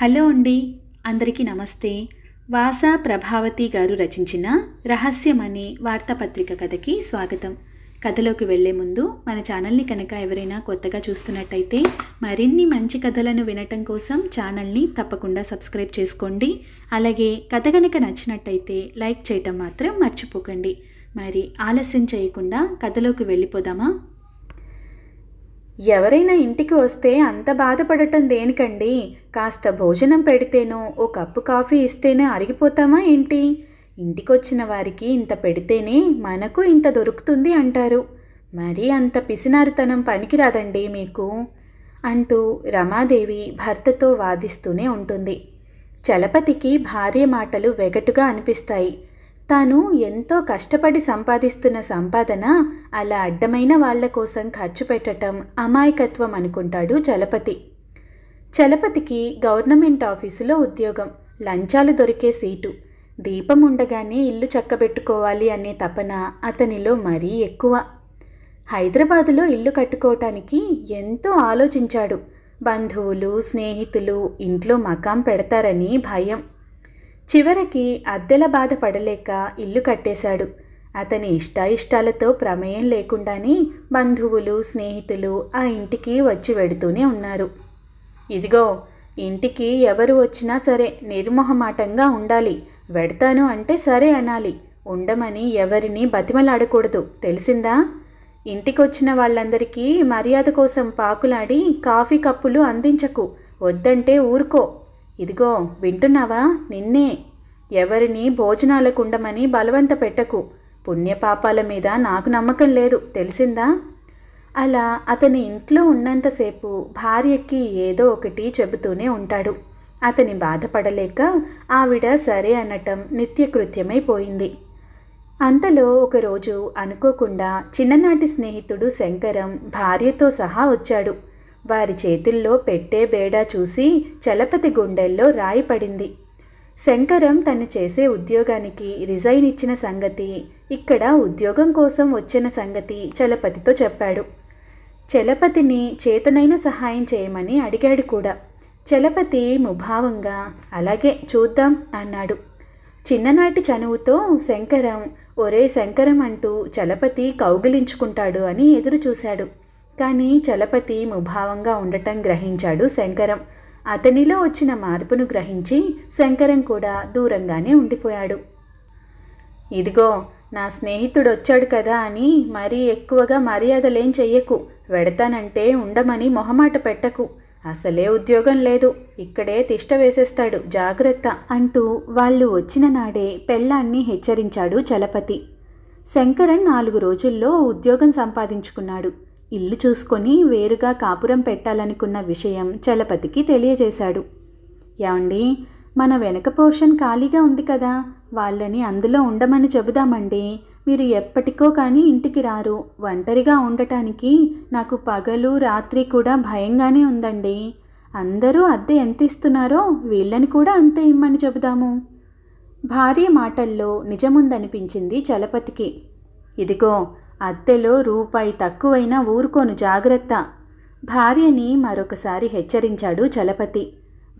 hello అండి అందరికీ నమస్తే వాసా ప్రభావతి గారు రచించిన రహస్యం అనే వార్తాపత్రిక కథకి స్వాగతం కథలోకి వెళ్లే ముందు మన ఛానల్ని కనుక ఎవరైనా కొత్తగా చూస్తున్నట్టయితే మరిన్ని మంచి కథలను వినటం కోసం ఛానల్ని తప్పకుండా సబ్స్క్రైబ్ చేసుకోండి అలాగే కథ కనుక నచ్చినట్టయితే లైక్ చేయటం మాత్రం మర్చిపోకండి మరి ఆలస్యం చేయకుండా కథలోకి వెళ్ళిపోదామా ఎవరైనా ఇంటికి వస్తే అంత బాధపడటం దేనికండి కాస్త భోజనం పెడితేనో ఓ కప్పు కాఫీ ఇస్తేనే అరిగిపోతామా ఏంటి ఇంటికొచ్చిన వారికి ఇంత పెడితేనే మనకు ఇంత దొరుకుతుంది అంటారు మరీ అంత పిసినారితనం పనికిరాదండి మీకు అంటూ రమాదేవి భర్తతో వాదిస్తూనే ఉంటుంది చలపతికి భార్య మాటలు వెగటుగా అనిపిస్తాయి తాను ఎంతో కష్టపడి సంపాదిస్తున్న సంపాదన అలా అడ్డమైన వాళ్ల కోసం ఖర్చు పెట్టడం అమాయకత్వం అనుకుంటాడు చలపతి చలపతికి గవర్నమెంట్ ఆఫీసులో ఉద్యోగం లంచాలు దొరికే సీటు దీపం ఉండగానే ఇల్లు చక్కబెట్టుకోవాలి అనే తపన అతనిలో మరీ ఎక్కువ హైదరాబాదులో ఇల్లు కట్టుకోవటానికి ఎంతో ఆలోచించాడు బంధువులు స్నేహితులు ఇంట్లో మకాం పెడతారని భయం చివరికి అద్దెల బాధ పడలేక ఇల్లు కట్టేశాడు అతని ఇష్టాయిష్టాలతో ప్రమేయం లేకుండానే బంధువులు స్నేహితులు ఆ ఇంటికి వచ్చి వెడుతూనే ఉన్నారు ఇదిగో ఇంటికి ఎవరు వచ్చినా సరే నిర్మోహమాటంగా ఉండాలి వెడతాను అంటే సరే అనాలి ఉండమని ఎవరిని బతిమలాడకూడదు తెలిసిందా ఇంటికొచ్చిన వాళ్ళందరికీ మర్యాద కోసం పాకులాడి కాఫీ కప్పులు అందించకు వద్దంటే ఊరుకో ఇదిగో వింటున్నావా నిన్నే ఎవరిని భోజనాలకు ఉండమని బలవంత పెట్టకు పుణ్యపాపాల మీద నాకు నమ్మకం లేదు తెలిసిందా అలా అతని ఇంట్లో ఉన్నంతసేపు భార్యకి ఏదో ఒకటి చెబుతూనే ఉంటాడు అతని బాధపడలేక ఆవిడ సరే అనటం నిత్యకృత్యమైపోయింది అంతలో ఒకరోజు అనుకోకుండా చిన్ననాటి స్నేహితుడు శంకరం భార్యతో సహా వచ్చాడు వారి చేతుల్లో పెట్టే బేడా చూసి చలపతి గుండెల్లో రాయి పడింది శంకరం తను చేసే ఉద్యోగానికి రిజైన్ ఇచ్చిన సంగతి ఇక్కడ ఉద్యోగం కోసం వచ్చిన సంగతి చలపతితో చెప్పాడు చలపతిని చేతనైన సహాయం చేయమని అడిగాడు కూడా చలపతి ముభావంగా అలాగే చూద్దాం అన్నాడు చిన్ననాటి చనువుతో శంకరం ఒరే శంకరం అంటూ చలపతి కౌగిలించుకుంటాడు అని ఎదురుచూశాడు కానీ చలపతి ముభావంగా ఉండటం గ్రహించాడు శంకరం అతనిలో వచ్చిన మార్పును గ్రహించి శంకరం కూడా దూరంగానే ఉండిపోయాడు ఇదిగో నా స్నేహితుడు వచ్చాడు కదా అని మరీ ఎక్కువగా మర్యాదలేం చెయ్యకు వెడతానంటే ఉండమని మొహమాట పెట్టకు అసలే ఉద్యోగం లేదు ఇక్కడే తిష్ట వేసేస్తాడు జాగ్రత్త అంటూ వాళ్ళు వచ్చిన నాడే పెళ్ళాన్ని హెచ్చరించాడు చలపతి శంకరన్ నాలుగు రోజుల్లో ఉద్యోగం సంపాదించుకున్నాడు ఇల్లు చూసుకొని వేరుగా కాపురం పెట్టాలనుకున్న విషయం చలపతికి తెలియజేశాడు ఏమండి మన వెనక పోర్షన్ ఖాళీగా ఉంది కదా వాళ్ళని అందులో ఉండమని చెబుదామండి మీరు ఎప్పటికో కానీ ఇంటికి రారు ఒంటరిగా ఉండటానికి నాకు పగలు రాత్రి కూడా భయంగానే ఉందండి అందరూ అద్దె ఎంత ఇస్తున్నారో వీళ్ళని కూడా అంతే ఇమ్మని చెబుదాము భారీ మాటల్లో నిజముందనిపించింది చలపతికి ఇదిగో అద్దెలో రూపాయి తక్కువైనా ఊరుకోను జాగ్రత్త భార్యని మరొకసారి హెచ్చరించాడు చలపతి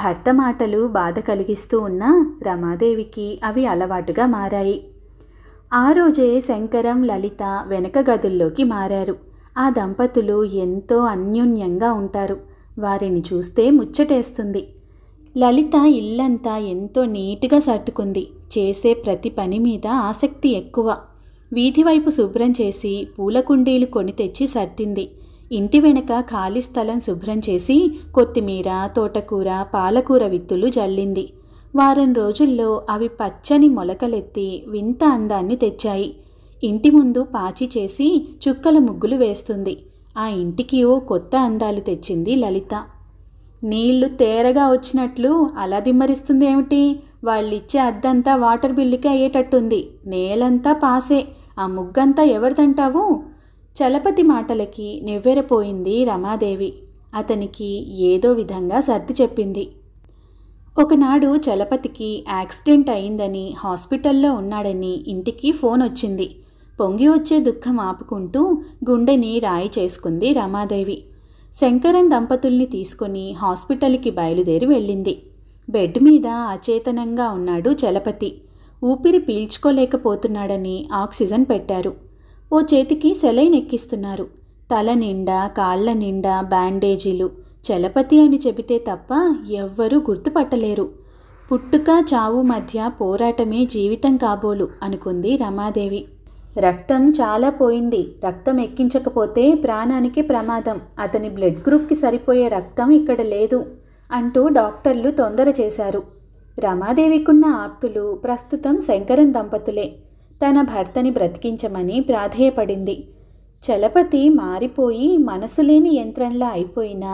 భర్త మాటలు బాధ కలిగిస్తూ ఉన్న రమాదేవికి అవి అలవాటుగా మారాయి ఆ రోజే శంకరం లలిత వెనక గదుల్లోకి మారారు ఆ దంపతులు ఎంతో అన్యోన్యంగా ఉంటారు వారిని చూస్తే ముచ్చటేస్తుంది లలిత ఇల్లంతా ఎంతో నీటుగా సర్దుకుంది చేసే ప్రతి పని మీద ఆసక్తి ఎక్కువ వీధివైపు శుభ్రం చేసి పూల కుండీలు కొని తెచ్చి సర్దింది ఇంటి వెనక ఖాళీ స్థలం శుభ్రం చేసి కొత్తిమీర తోటకూర పాలకూర విత్తులు జల్లింది వారం రోజుల్లో అవి పచ్చని మొలకలెత్తి వింత అందాన్ని తెచ్చాయి ఇంటి ముందు పాచి చేసి చుక్కల ముగ్గులు వేస్తుంది ఆ ఇంటికి ఓ కొత్త అందాలు తెచ్చింది లలిత నీళ్లు తేరగా వచ్చినట్లు అలా దిమ్మరిస్తుంది ఏమిటి వాళ్ళిచ్చే అద్దంతా వాటర్ బిల్లుకి అయ్యేటట్టుంది నేలంతా పాసే ఆ ముగ్గంతా ఎవరిదంటావు చలపతి మాటలకి నివ్వెరపోయింది రమాదేవి అతనికి ఏదో విధంగా సర్ది చెప్పింది ఒకనాడు చలపతికి యాక్సిడెంట్ అయిందని హాస్పిటల్లో ఉన్నాడని ఇంటికి ఫోన్ వచ్చింది పొంగి వచ్చే దుఃఖం ఆపుకుంటూ గుండెని రాయి చేసుకుంది రమాదేవి శంకరన్ దంపతుల్ని తీసుకుని హాస్పిటల్కి బయలుదేరి వెళ్ళింది బెడ్ మీద అచేతనంగా ఉన్నాడు చలపతి ఊపిరి పీల్చుకోలేకపోతున్నాడని ఆక్సిజన్ పెట్టారు ఓ చేతికి సెలైన్ ఎక్కిస్తున్నారు తల నిండా కాళ్ల నిండా బ్యాండేజీలు చలపతి అని చెబితే తప్ప ఎవ్వరూ గుర్తుపట్టలేరు పుట్టుక చావు మధ్య పోరాటమే జీవితం కాబోలు అనుకుంది రమాదేవి రక్తం చాలా పోయింది రక్తం ఎక్కించకపోతే ప్రాణానికి ప్రమాదం అతని బ్లడ్ గ్రూప్కి సరిపోయే రక్తం ఇక్కడ లేదు అంటూ డాక్టర్లు తొందర చేశారు రమాదేవికున్న ఆప్తులు ప్రస్తుతం శంకరం దంపతులే తన భర్తని బ్రతికించమని ప్రాధేయపడింది చలపతి మారిపోయి మనసులేని యంత్రంలా అయిపోయిన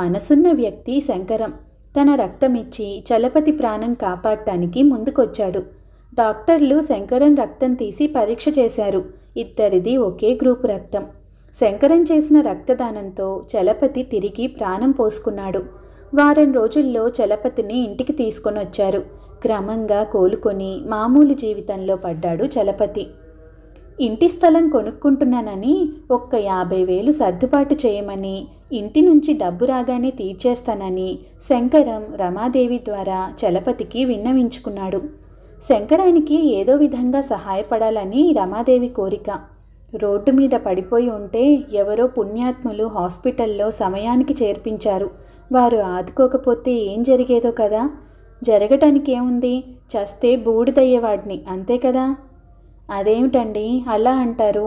మనసున్న వ్యక్తి శంకరం తన రక్తమిచ్చి చలపతి ప్రాణం కాపాడటానికి ముందుకొచ్చాడు డాక్టర్లు శంకరం రక్తం తీసి పరీక్ష చేశారు ఇద్దరిది ఒకే గ్రూపు రక్తం శంకరం చేసిన రక్తదానంతో చలపతి తిరిగి ప్రాణం పోసుకున్నాడు వారం రోజుల్లో చలపతిని ఇంటికి తీసుకొని వచ్చారు క్రమంగా కోలుకొని మామూలు జీవితంలో పడ్డాడు చలపతి ఇంటి స్థలం కొనుక్కుంటున్నానని ఒక్క యాభై వేలు సర్దుబాటు చేయమని ఇంటి నుంచి డబ్బు రాగానే తీర్చేస్తానని శంకరం రమాదేవి ద్వారా చలపతికి విన్నవించుకున్నాడు శంకరానికి ఏదో విధంగా సహాయపడాలని రమాదేవి కోరిక రోడ్డు మీద పడిపోయి ఉంటే ఎవరో పుణ్యాత్ములు హాస్పిటల్లో సమయానికి చేర్పించారు వారు ఆదుకోకపోతే ఏం జరిగేదో కదా జరగటానికి ఏముంది చస్తే బూడిదయ్యేవాడిని అంతే కదా అదేమిటండి అలా అంటారు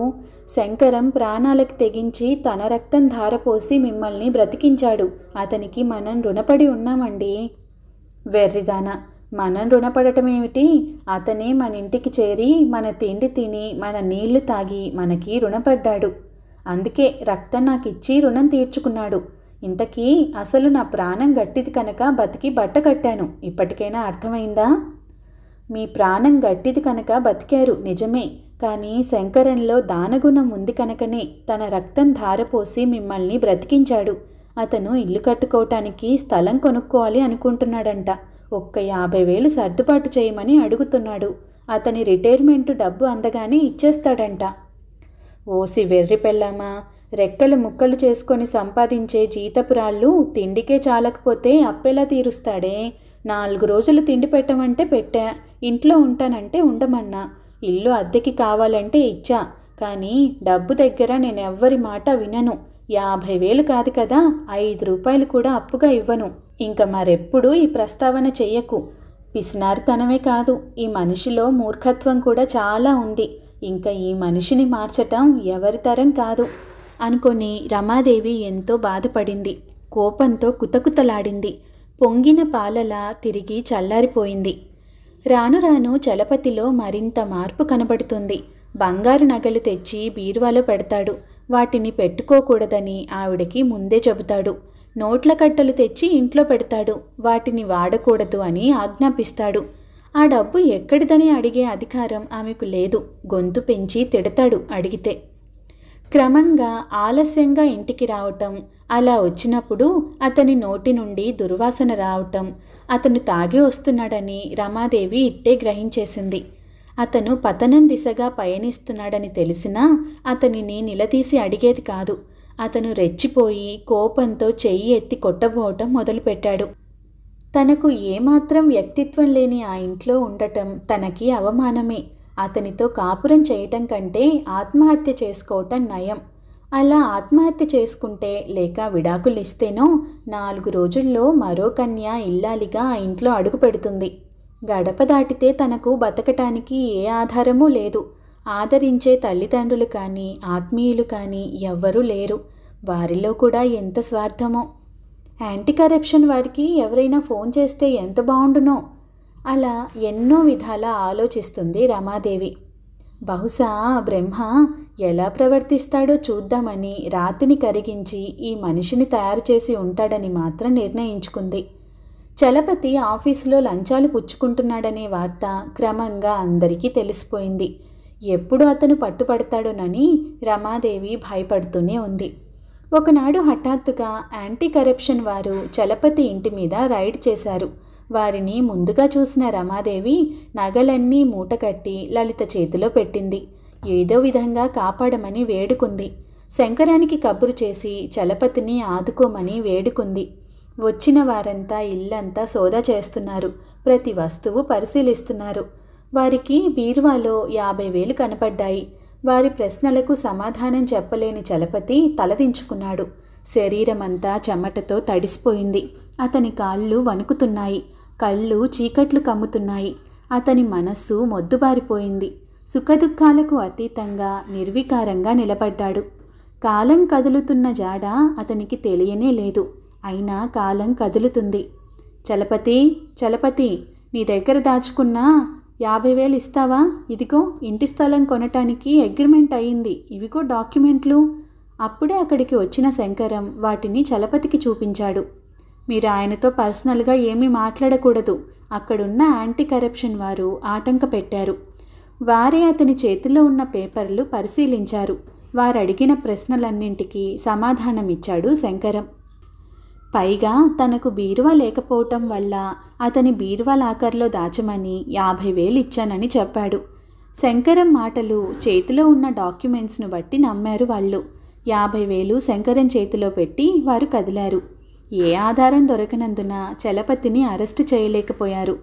శంకరం ప్రాణాలకు తెగించి తన రక్తం ధారపోసి మిమ్మల్ని బ్రతికించాడు అతనికి మనం రుణపడి ఉన్నామండి వెర్రిదానా మనం రుణపడటమేమిటి ఏమిటి అతనే మన ఇంటికి చేరి మన తిండి తిని మన నీళ్లు తాగి మనకి రుణపడ్డాడు అందుకే రక్తం నాకిచ్చి రుణం తీర్చుకున్నాడు ఇంతకీ అసలు నా ప్రాణం గట్టిది కనుక బతికి బట్ట కట్టాను ఇప్పటికైనా అర్థమైందా మీ ప్రాణం గట్టిది కనుక బతికారు నిజమే కానీ శంకరంలో దానగుణం ఉంది కనుకనే తన రక్తం ధారపోసి మిమ్మల్ని బ్రతికించాడు అతను ఇల్లు కట్టుకోవటానికి స్థలం కొనుక్కోవాలి అనుకుంటున్నాడంట ఒక్క యాభై వేలు సర్దుబాటు చేయమని అడుగుతున్నాడు అతని రిటైర్మెంట్ డబ్బు అందగానే ఇచ్చేస్తాడంట ఓసి వెర్రి పెళ్ళామా రెక్కలు ముక్కలు చేసుకొని సంపాదించే జీతపురాళ్ళు తిండికే చాలకపోతే అప్పెలా తీరుస్తాడే నాలుగు రోజులు తిండి పెట్టమంటే పెట్టా ఇంట్లో ఉంటానంటే ఉండమన్నా ఇల్లు అద్దెకి కావాలంటే ఇచ్చా కానీ డబ్బు దగ్గర నేను ఎవ్వరి మాట వినను యాభై వేలు కాదు కదా ఐదు రూపాయలు కూడా అప్పుగా ఇవ్వను ఇంకా మరెప్పుడు ఈ ప్రస్తావన చెయ్యకు పిసినారితనమే కాదు ఈ మనిషిలో మూర్ఖత్వం కూడా చాలా ఉంది ఇంకా ఈ మనిషిని మార్చటం ఎవరి తరం కాదు అనుకొని రమాదేవి ఎంతో బాధపడింది కోపంతో కుతకుతలాడింది పొంగిన పాలలా తిరిగి చల్లారిపోయింది రాను రాను చలపతిలో మరింత మార్పు కనబడుతుంది బంగారు నగలు తెచ్చి బీరువాలో పెడతాడు వాటిని పెట్టుకోకూడదని ఆవిడకి ముందే చెబుతాడు నోట్ల కట్టలు తెచ్చి ఇంట్లో పెడతాడు వాటిని వాడకూడదు అని ఆజ్ఞాపిస్తాడు ఆ డబ్బు ఎక్కడిదని అడిగే అధికారం ఆమెకు లేదు గొంతు పెంచి తిడతాడు అడిగితే క్రమంగా ఆలస్యంగా ఇంటికి రావటం అలా వచ్చినప్పుడు అతని నోటి నుండి దుర్వాసన రావటం అతను తాగి వస్తున్నాడని రమాదేవి ఇట్టే గ్రహించేసింది అతను పతనం దిశగా పయనిస్తున్నాడని తెలిసినా అతనిని నిలదీసి అడిగేది కాదు అతను రెచ్చిపోయి కోపంతో చెయ్యి ఎత్తి కొట్టబోవటం మొదలుపెట్టాడు తనకు ఏమాత్రం వ్యక్తిత్వం లేని ఆ ఇంట్లో ఉండటం తనకి అవమానమే అతనితో కాపురం చేయటం కంటే ఆత్మహత్య చేసుకోవటం నయం అలా ఆత్మహత్య చేసుకుంటే లేక విడాకులు ఇస్తేనో నాలుగు రోజుల్లో మరో కన్య ఇల్లాలిగా ఆ ఇంట్లో అడుగు పెడుతుంది గడప దాటితే తనకు బతకటానికి ఏ ఆధారమూ లేదు ఆదరించే తల్లిదండ్రులు కానీ ఆత్మీయులు కానీ ఎవ్వరూ లేరు వారిలో కూడా ఎంత స్వార్థమో యాంటీ కరప్షన్ వారికి ఎవరైనా ఫోన్ చేస్తే ఎంత బాగుండునో అలా ఎన్నో విధాల ఆలోచిస్తుంది రమాదేవి బహుశా బ్రహ్మ ఎలా ప్రవర్తిస్తాడో చూద్దామని రాతిని కరిగించి ఈ మనిషిని తయారు చేసి ఉంటాడని మాత్రం నిర్ణయించుకుంది చలపతి ఆఫీసులో లంచాలు పుచ్చుకుంటున్నాడనే వార్త క్రమంగా అందరికీ తెలిసిపోయింది ఎప్పుడు అతను పట్టుపడతాడోనని రమాదేవి భయపడుతూనే ఉంది ఒకనాడు హఠాత్తుగా యాంటీ కరప్షన్ వారు చలపతి ఇంటి మీద రైడ్ చేశారు వారిని ముందుగా చూసిన రమాదేవి నగలన్నీ మూటకట్టి లలిత చేతిలో పెట్టింది ఏదో విధంగా కాపాడమని వేడుకుంది శంకరానికి కబురు చేసి చలపతిని ఆదుకోమని వేడుకుంది వచ్చిన వారంతా ఇల్లంతా సోదా చేస్తున్నారు ప్రతి వస్తువు పరిశీలిస్తున్నారు వారికి బీరువాలో యాభై వేలు కనపడ్డాయి వారి ప్రశ్నలకు సమాధానం చెప్పలేని చలపతి తలదించుకున్నాడు శరీరమంతా చెమటతో తడిసిపోయింది అతని కాళ్ళు వణుకుతున్నాయి కళ్ళు చీకట్లు కమ్ముతున్నాయి అతని మనస్సు మొద్దుబారిపోయింది సుఖదుఖాలకు అతీతంగా నిర్వికారంగా నిలబడ్డాడు కాలం కదులుతున్న జాడ అతనికి తెలియనే లేదు అయినా కాలం కదులుతుంది చలపతి చలపతి నీ దగ్గర దాచుకున్న యాభై వేలు ఇస్తావా ఇదిగో ఇంటి స్థలం కొనటానికి అగ్రిమెంట్ అయింది ఇవిగో డాక్యుమెంట్లు అప్పుడే అక్కడికి వచ్చిన శంకరం వాటిని చలపతికి చూపించాడు మీరు ఆయనతో పర్సనల్గా ఏమీ మాట్లాడకూడదు అక్కడున్న యాంటీ కరప్షన్ వారు ఆటంక పెట్టారు వారే అతని చేతిలో ఉన్న పేపర్లు పరిశీలించారు వారు అడిగిన ప్రశ్నలన్నింటికీ సమాధానమిచ్చాడు శంకరం పైగా తనకు బీరువా లేకపోవటం వల్ల అతని బీరువా లాకర్లో దాచమని యాభై వేలు ఇచ్చానని చెప్పాడు శంకరం మాటలు చేతిలో ఉన్న డాక్యుమెంట్స్ను బట్టి నమ్మారు వాళ్ళు యాభై వేలు శంకరం చేతిలో పెట్టి వారు కదిలారు ఏ ఆధారం దొరకనందున చలపతిని అరెస్టు చేయలేకపోయారు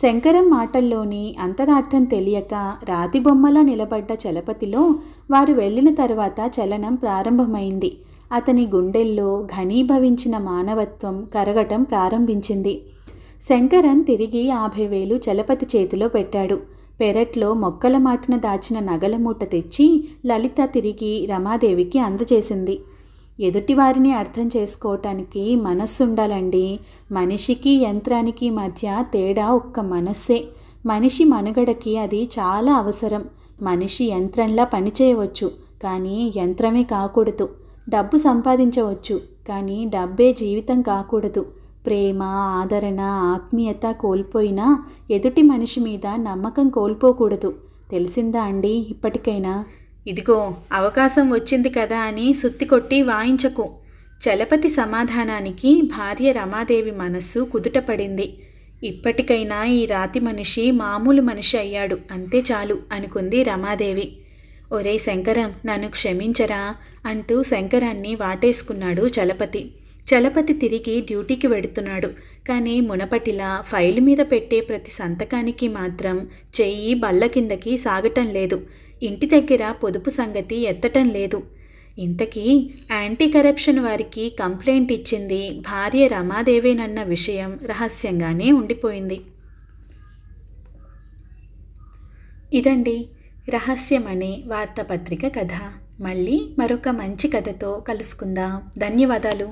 శంకరం మాటల్లోని అంతరార్థం తెలియక రాతి బొమ్మలా నిలబడ్డ చలపతిలో వారు వెళ్ళిన తర్వాత చలనం ప్రారంభమైంది అతని గుండెల్లో ఘనీభవించిన మానవత్వం కరగటం ప్రారంభించింది శంకరన్ తిరిగి యాభై వేలు చలపతి చేతిలో పెట్టాడు పెరట్లో మొక్కల మాటన దాచిన నగల మూట తెచ్చి లలిత తిరిగి రమాదేవికి అందజేసింది ఎదుటివారిని అర్థం చేసుకోవటానికి మనస్సు ఉండాలండి మనిషికి యంత్రానికి మధ్య తేడా ఒక్క మనస్సే మనిషి మనుగడకి అది చాలా అవసరం మనిషి యంత్రంలా పనిచేయవచ్చు కానీ యంత్రమే కాకూడదు డబ్బు సంపాదించవచ్చు కానీ డబ్బే జీవితం కాకూడదు ప్రేమ ఆదరణ ఆత్మీయత కోల్పోయినా ఎదుటి మనిషి మీద నమ్మకం కోల్పోకూడదు తెలిసిందా అండి ఇప్పటికైనా ఇదిగో అవకాశం వచ్చింది కదా అని సుత్తి కొట్టి వాయించకు చలపతి సమాధానానికి భార్య రమాదేవి మనస్సు కుదుటపడింది ఇప్పటికైనా ఈ రాతి మనిషి మామూలు మనిషి అయ్యాడు అంతే చాలు అనుకుంది రమాదేవి ఒరే శంకరం నన్ను క్షమించరా అంటూ శంకరాన్ని వాటేసుకున్నాడు చలపతి చలపతి తిరిగి డ్యూటీకి వెడుతున్నాడు కానీ మునపటిలా ఫైల్ మీద పెట్టే ప్రతి సంతకానికి మాత్రం చెయ్యి బళ్ళ కిందకి సాగటం లేదు ఇంటి దగ్గర పొదుపు సంగతి ఎత్తటం లేదు ఇంతకీ యాంటీ కరప్షన్ వారికి కంప్లైంట్ ఇచ్చింది భార్య రమాదేవేనన్న విషయం రహస్యంగానే ఉండిపోయింది ఇదండి రహస్యమనే వార్తాపత్రిక కథ మళ్ళీ మరొక మంచి కథతో కలుసుకుందాం ధన్యవాదాలు